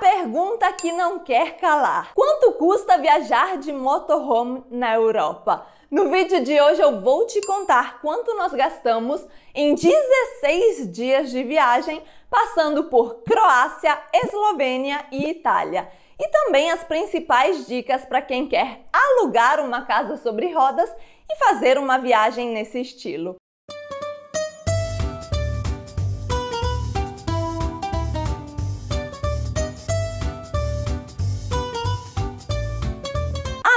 pergunta que não quer calar: quanto custa viajar de motorhome na Europa? No vídeo de hoje eu vou te contar quanto nós gastamos em 16 dias de viagem, passando por Croácia, Eslovênia e Itália. E também as principais dicas para quem quer alugar uma casa sobre rodas e fazer uma viagem nesse estilo.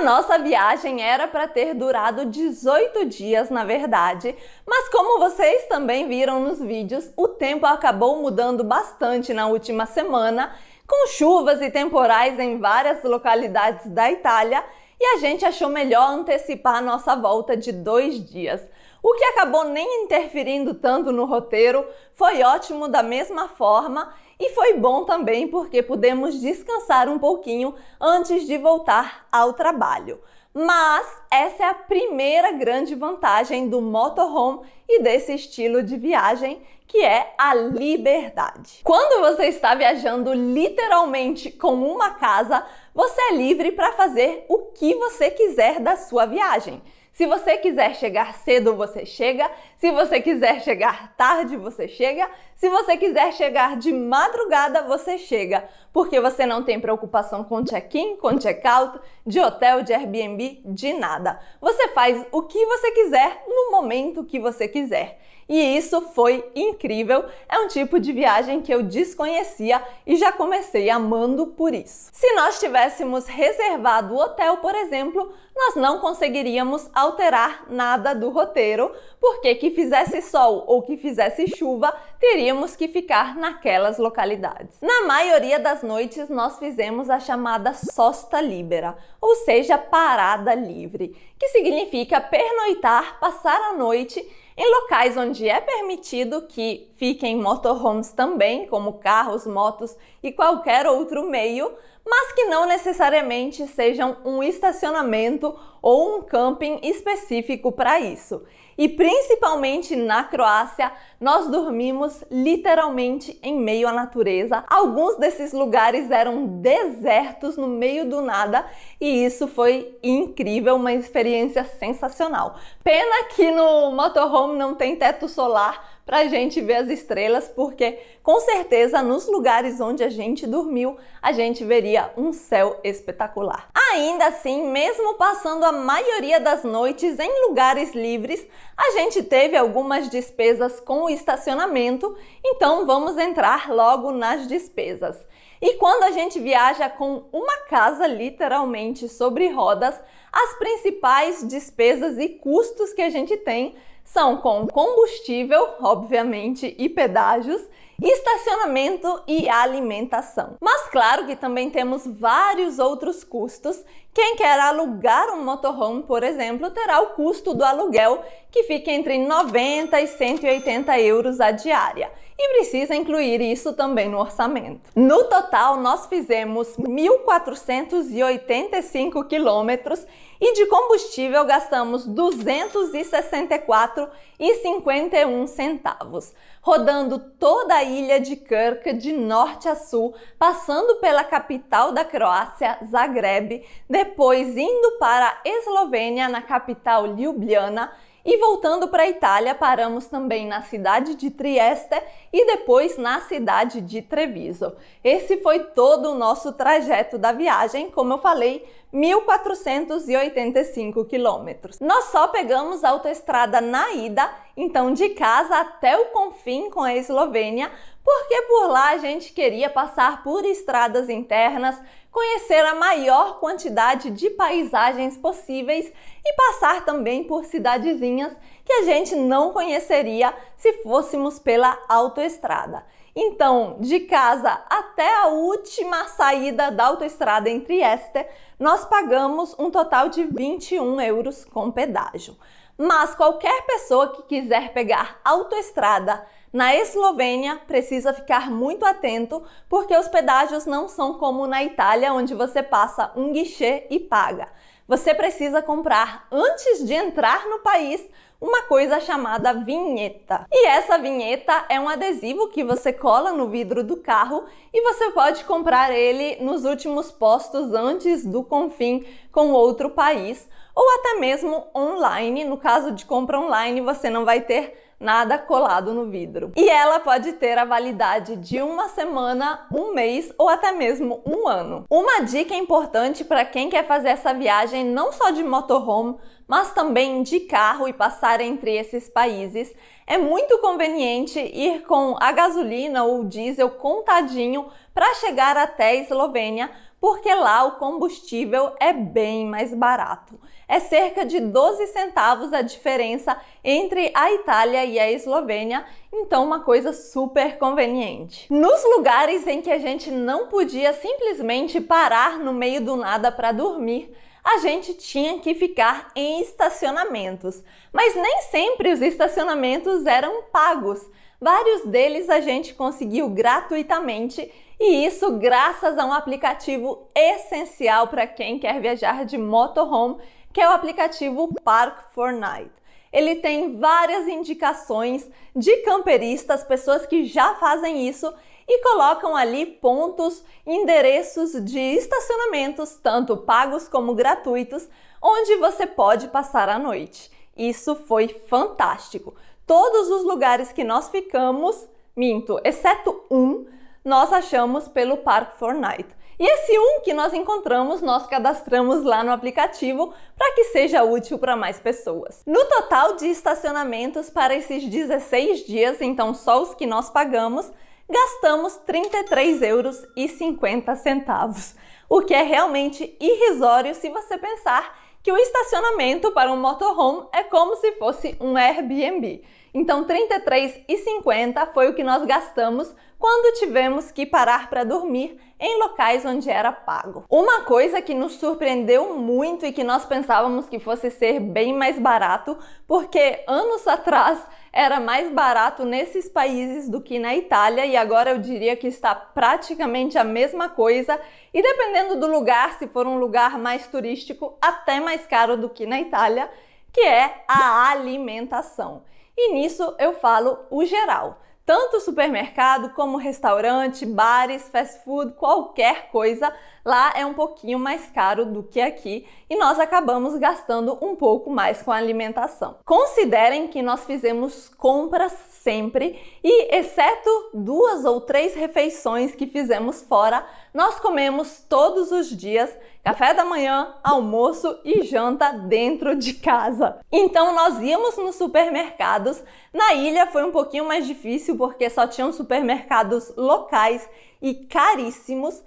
A nossa viagem era para ter durado 18 dias, na verdade, mas como vocês também viram nos vídeos, o tempo acabou mudando bastante na última semana, com chuvas e temporais em várias localidades da Itália e a gente achou melhor antecipar a nossa volta de dois dias. O que acabou nem interferindo tanto no roteiro, foi ótimo da mesma forma e foi bom também porque pudemos descansar um pouquinho antes de voltar ao trabalho. Mas essa é a primeira grande vantagem do motorhome e desse estilo de viagem, que é a liberdade. Quando você está viajando literalmente com uma casa, você é livre para fazer o que você quiser da sua viagem. Se você quiser chegar cedo, você chega. Se você quiser chegar tarde, você chega. Se você quiser chegar de madrugada, você chega. Porque você não tem preocupação com check-in, com check-out, de hotel, de Airbnb, de nada. Você faz o que você quiser no momento que você quiser. E isso foi incrível. É um tipo de viagem que eu desconhecia e já comecei amando por isso. Se nós tivéssemos reservado o hotel, por exemplo, nós não conseguiríamos alterar nada do roteiro, porque que fizesse sol ou que fizesse chuva, teríamos que ficar naquelas localidades. Na maioria das noites nós fizemos a chamada sosta libera, ou seja, parada livre, que significa pernoitar, passar a noite em locais onde é permitido que fiquem motorhomes também, como carros, motos e qualquer outro meio, mas que não necessariamente sejam um estacionamento ou um camping específico para isso. E principalmente na Croácia, nós dormimos literalmente em meio à natureza. Alguns desses lugares eram desertos no meio do nada e isso foi incrível, uma experiência sensacional. Pena que no motorhome não tem teto solar, para a gente ver as estrelas, porque com certeza nos lugares onde a gente dormiu, a gente veria um céu espetacular. Ainda assim, mesmo passando a maioria das noites em lugares livres, a gente teve algumas despesas com o estacionamento, então vamos entrar logo nas despesas. E quando a gente viaja com uma casa literalmente sobre rodas, as principais despesas e custos que a gente tem são com combustível, obviamente, e pedágios estacionamento e alimentação. Mas claro que também temos vários outros custos. Quem quer alugar um motorhome, por exemplo, terá o custo do aluguel, que fica entre 90 e 180 euros a diária. E precisa incluir isso também no orçamento. No total, nós fizemos 1.485 quilômetros e de combustível gastamos 264,51 centavos rodando toda a ilha de Krka de norte a sul, passando pela capital da Croácia, Zagreb, depois indo para a Eslovênia, na capital Ljubljana, e voltando para a Itália, paramos também na cidade de Trieste e depois na cidade de Treviso. Esse foi todo o nosso trajeto da viagem, como eu falei, 1.485 quilômetros. Nós só pegamos a autoestrada na ida, então de casa até o confim com a Eslovênia, porque por lá a gente queria passar por estradas internas, conhecer a maior quantidade de paisagens possíveis e passar também por cidadezinhas que a gente não conheceria se fôssemos pela autoestrada. Então, de casa até a última saída da autoestrada em Trieste, nós pagamos um total de 21 euros com pedágio. Mas qualquer pessoa que quiser pegar autoestrada na Eslovênia precisa ficar muito atento, porque os pedágios não são como na Itália, onde você passa um guichê e paga. Você precisa comprar antes de entrar no país uma coisa chamada vinheta. E essa vinheta é um adesivo que você cola no vidro do carro e você pode comprar ele nos últimos postos antes do confim com outro país ou até mesmo online. No caso de compra online, você não vai ter nada colado no vidro. E ela pode ter a validade de uma semana, um mês ou até mesmo um ano. Uma dica importante para quem quer fazer essa viagem não só de motorhome, mas também de carro e passar entre esses países é muito conveniente ir com a gasolina ou diesel contadinho para chegar até a Eslovênia, porque lá o combustível é bem mais barato. É cerca de 12 centavos a diferença entre a Itália e a Eslovênia, então uma coisa super conveniente. Nos lugares em que a gente não podia simplesmente parar no meio do nada para dormir, a gente tinha que ficar em estacionamentos. Mas nem sempre os estacionamentos eram pagos. Vários deles a gente conseguiu gratuitamente e isso graças a um aplicativo essencial para quem quer viajar de motorhome, que é o aplicativo Park 4 Night. Ele tem várias indicações de camperistas, pessoas que já fazem isso e colocam ali pontos, endereços de estacionamentos, tanto pagos como gratuitos, onde você pode passar a noite. Isso foi fantástico. Todos os lugares que nós ficamos, minto, exceto um, nós achamos pelo Park Fortnite. E esse um que nós encontramos, nós cadastramos lá no aplicativo para que seja útil para mais pessoas. No total de estacionamentos para esses 16 dias, então só os que nós pagamos, gastamos 33 euros e 50 centavos, o que é realmente irrisório se você pensar que o estacionamento para um motorhome é como se fosse um Airbnb. Então, 33,50 foi o que nós gastamos quando tivemos que parar para dormir em locais onde era pago. Uma coisa que nos surpreendeu muito e que nós pensávamos que fosse ser bem mais barato, porque anos atrás era mais barato nesses países do que na Itália e agora eu diria que está praticamente a mesma coisa e dependendo do lugar, se for um lugar mais turístico, até mais caro do que na Itália, que é a alimentação. E nisso eu falo o geral. Tanto supermercado como restaurante, bares, fast food, qualquer coisa, lá é um pouquinho mais caro do que aqui e nós acabamos gastando um pouco mais com alimentação. Considerem que nós fizemos compras sempre e, exceto duas ou três refeições que fizemos fora, nós comemos todos os dias café da manhã, almoço e janta dentro de casa. Então nós íamos nos supermercados. Na ilha foi um pouquinho mais difícil porque só tinham supermercados locais e caríssimos.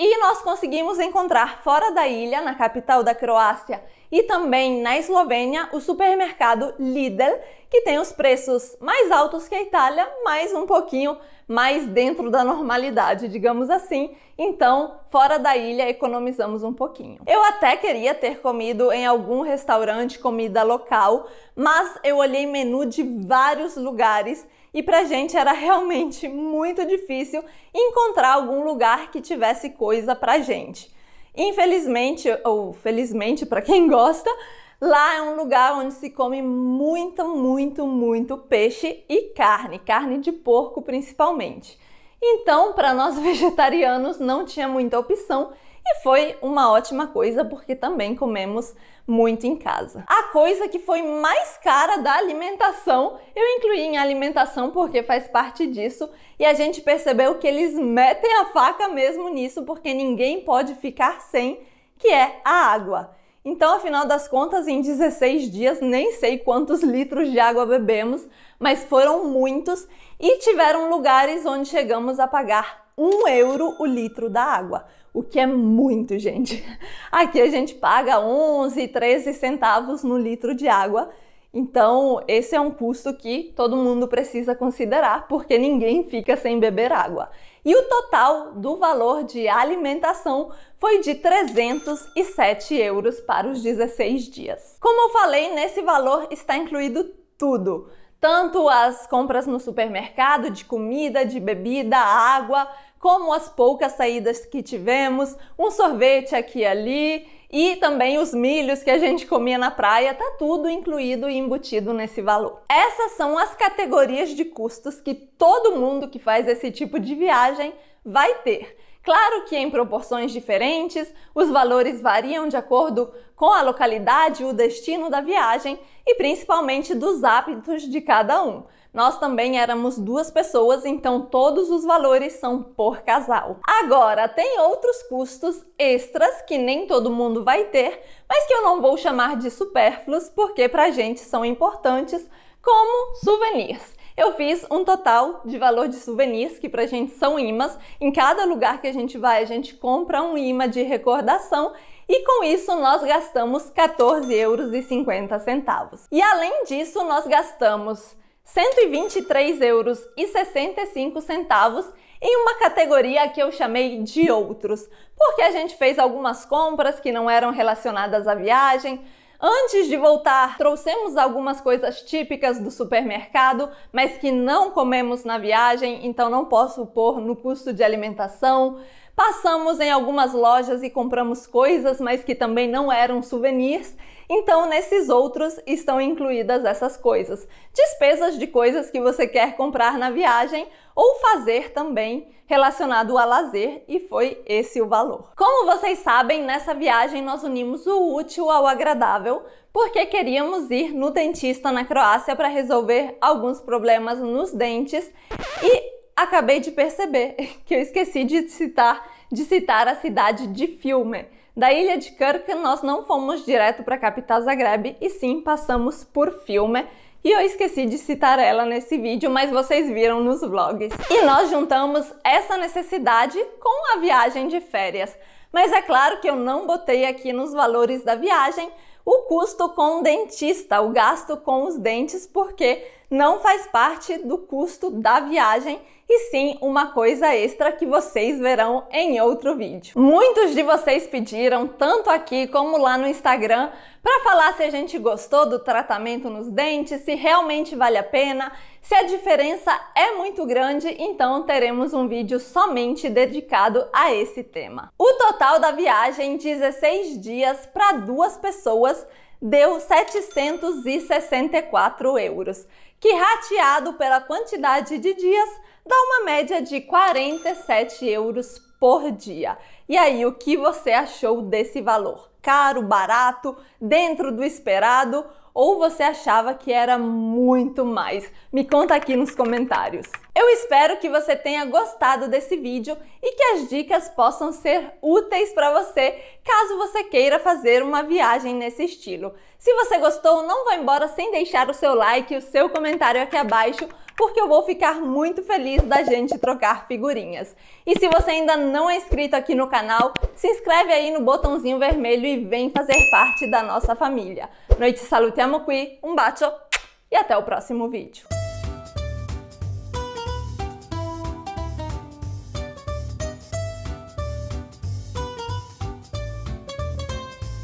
E nós conseguimos encontrar fora da ilha, na capital da Croácia, e também na Eslovênia, o supermercado Lidl, que tem os preços mais altos que a Itália, mas um pouquinho mais dentro da normalidade, digamos assim. Então, fora da ilha, economizamos um pouquinho. Eu até queria ter comido em algum restaurante comida local, mas eu olhei menu de vários lugares e pra gente era realmente muito difícil encontrar algum lugar que tivesse coisa pra gente. Infelizmente, ou felizmente para quem gosta, lá é um lugar onde se come muito, muito, muito peixe e carne, carne de porco principalmente. Então, para nós vegetarianos não tinha muita opção e foi uma ótima coisa porque também comemos muito em casa. A coisa que foi mais cara da alimentação, eu incluí em alimentação porque faz parte disso e a gente percebeu que eles metem a faca mesmo nisso porque ninguém pode ficar sem, que é a água. Então, afinal das contas, em 16 dias, nem sei quantos litros de água bebemos, mas foram muitos e tiveram lugares onde chegamos a pagar um euro o litro da água, o que é muito, gente. Aqui a gente paga 11, 13 centavos no litro de água então, esse é um custo que todo mundo precisa considerar, porque ninguém fica sem beber água. E o total do valor de alimentação foi de 307 euros para os 16 dias. Como eu falei, nesse valor está incluído tudo. Tanto as compras no supermercado de comida, de bebida, água, como as poucas saídas que tivemos, um sorvete aqui e ali, e também os milhos que a gente comia na praia, tá tudo incluído e embutido nesse valor. Essas são as categorias de custos que todo mundo que faz esse tipo de viagem vai ter. Claro que em proporções diferentes, os valores variam de acordo com a localidade e o destino da viagem e principalmente dos hábitos de cada um. Nós também éramos duas pessoas, então todos os valores são por casal. Agora, tem outros custos extras que nem todo mundo vai ter, mas que eu não vou chamar de supérfluos porque pra gente são importantes, como souvenirs. Eu fiz um total de valor de souvenirs, que pra gente são imãs. Em cada lugar que a gente vai, a gente compra um imã de recordação e com isso nós gastamos 14,50 euros. E além disso, nós gastamos 123,65 euros em uma categoria que eu chamei de outros, porque a gente fez algumas compras que não eram relacionadas à viagem, Antes de voltar, trouxemos algumas coisas típicas do supermercado, mas que não comemos na viagem, então não posso pôr no custo de alimentação. Passamos em algumas lojas e compramos coisas, mas que também não eram souvenirs. Então, nesses outros estão incluídas essas coisas. Despesas de coisas que você quer comprar na viagem ou fazer também relacionado a lazer e foi esse o valor. Como vocês sabem, nessa viagem nós unimos o útil ao agradável porque queríamos ir no dentista na Croácia para resolver alguns problemas nos dentes e acabei de perceber que eu esqueci de citar, de citar a cidade de Filme. Da ilha de Kirk, nós não fomos direto para a capital Zagreb e sim passamos por Filme. E eu esqueci de citar ela nesse vídeo, mas vocês viram nos vlogs. E nós juntamos essa necessidade com a viagem de férias. Mas é claro que eu não botei aqui nos valores da viagem o custo com o dentista, o gasto com os dentes, porque não faz parte do custo da viagem e sim uma coisa extra que vocês verão em outro vídeo. Muitos de vocês pediram, tanto aqui como lá no Instagram, para falar se a gente gostou do tratamento nos dentes, se realmente vale a pena, se a diferença é muito grande, então teremos um vídeo somente dedicado a esse tema. O total da viagem, 16 dias para duas pessoas, deu 764 euros que rateado pela quantidade de dias dá uma média de 47 euros por dia. E aí, o que você achou desse valor? Caro, barato, dentro do esperado? ou você achava que era muito mais? Me conta aqui nos comentários. Eu espero que você tenha gostado desse vídeo e que as dicas possam ser úteis para você, caso você queira fazer uma viagem nesse estilo. Se você gostou, não vá embora sem deixar o seu like e o seu comentário aqui abaixo porque eu vou ficar muito feliz da gente trocar figurinhas. E se você ainda não é inscrito aqui no canal, se inscreve aí no botãozinho vermelho e vem fazer parte da nossa família. Noite salutiamo qui, um bacio e até o próximo vídeo.